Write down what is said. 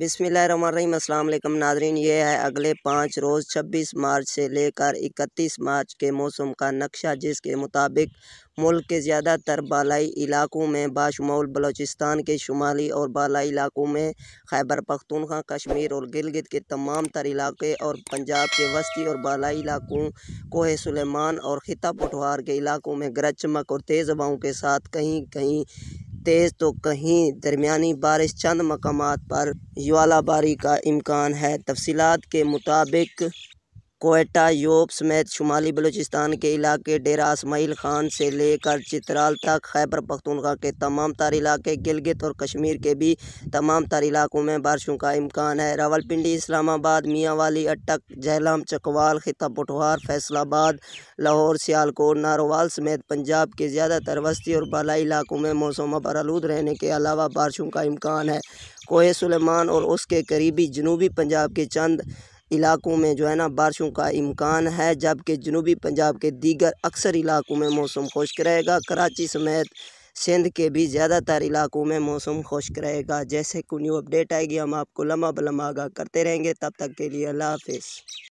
बिसमीम नाजरीन ये है अगले पाँच रोज़ छब्बीस मार्च से लेकर इकतीस मार्च के मौसम का नक्शा जिसके मुताबिक मुल्क के ज़्यादातर बालाई इलाकों में बाशमौल बलोचिस्तान के शुमाली और बालाई इलाकों में खैबर पख्तूनखा कश्मीर और गिलगित के तमाम तर इलाके और पंजाब के वस्ती और बालई इलाकों कोह सलेमान और खिता पठवार के इलाकों में गरज चमक और तेज़ हवाओं के साथ कहीं कहीं तेज़ तो कहीं दरमियानी बारिश चंद मकाम पर ज्वालाबारी का इम्कान है तफसीत के मुताबिक कोयटा योप समेत शुमाली बलूचिस्तान के इलाके डेरा इसमाइल खान से लेकर चित्राल तक खैबर पख्तूनखा के तमाम तार इलाके गिलगित और कश्मीर के भी तमाम तार इलाकों में बारिशों का इम्कान है रावलपिंडी इस्लामाबाद मियाँवाली अटक जहलम चकवाल खिता पटवार फैसलाबाद लाहौर सियालकोट नारोवाल समेत पंजाब के ज़्यादातर वस्ती और बालाई इलाकों में मौसम आलूद रहने के अलावा बारिशों का इम्कान है कोहे सुलेमान और उसके करीबी जनूबी पंजाब के चंद इलाक़ों में जो है ना बारिशों का इम्कान है जबकि जनूबी पंजाब के दीगर अक्सर इलाक़ों में मौसम खुश्क रहेगा कराची समेत सिंध के भी ज़्यादातर इलाकों में मौसम खुश्क रहेगा जैसे कोई न्यू अपडेट आएगी हम आपको लम्बा बलम्बा आगा करते रहेंगे तब तक के लिए अल्लाह हाफिज़